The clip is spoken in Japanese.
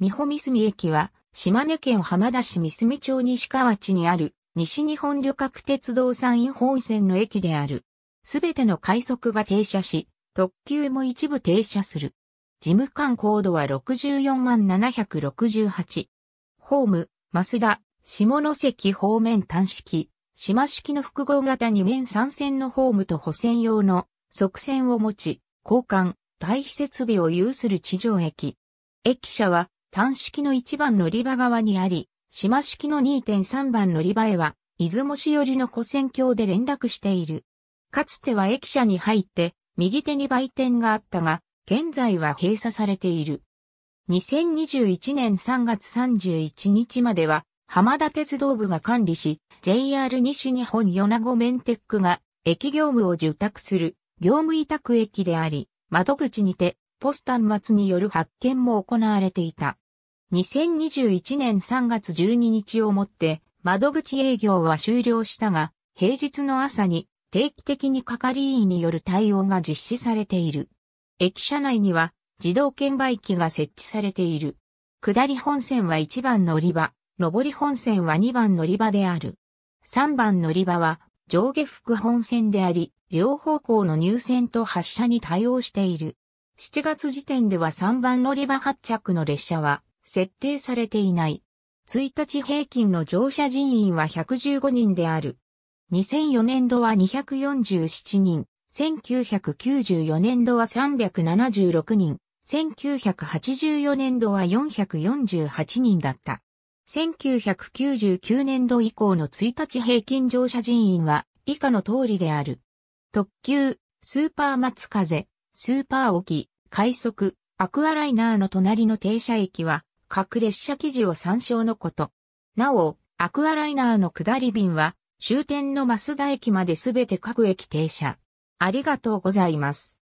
三保三角駅は、島根県浜田市三隅町西川地にある、西日本旅客鉄道山陰本線の駅である。すべての快速が停車し、特急も一部停車する。事務官高度は64万768。ホーム、増田、下関方面端式、島式の複合型2面3線のホームと補線用の側線を持ち、交換、対比設備を有する地上駅。駅舎は単式の1番乗り場側にあり、島式の2.3番乗り場へは、出雲市寄りの古戦橋で連絡している。かつては駅舎に入って、右手に売店があったが、現在は閉鎖されている。2021年3月31日までは、浜田鉄道部が管理し、JR 西日本米子メンテックが、駅業務を受託する、業務委託駅であり、窓口にて、ポスター末による発見も行われていた。2021年3月12日をもって窓口営業は終了したが、平日の朝に定期的に係員による対応が実施されている。駅舎内には自動券売機が設置されている。下り本線は1番乗り場、上り本線は2番乗り場である。3番乗り場は上下副本線であり、両方向の入線と発車に対応している。7月時点では3番乗り場発着の列車は設定されていない。1日平均の乗車人員は115人である。2004年度は247人、1994年度は376人、1984年度は448人だった。1999年度以降の1日平均乗車人員は以下の通りである。特急、スーパー松風、スーパー沖、快速、アクアライナーの隣の停車駅は各列車記事を参照のこと。なお、アクアライナーの下り便は終点の増田駅まで全て各駅停車。ありがとうございます。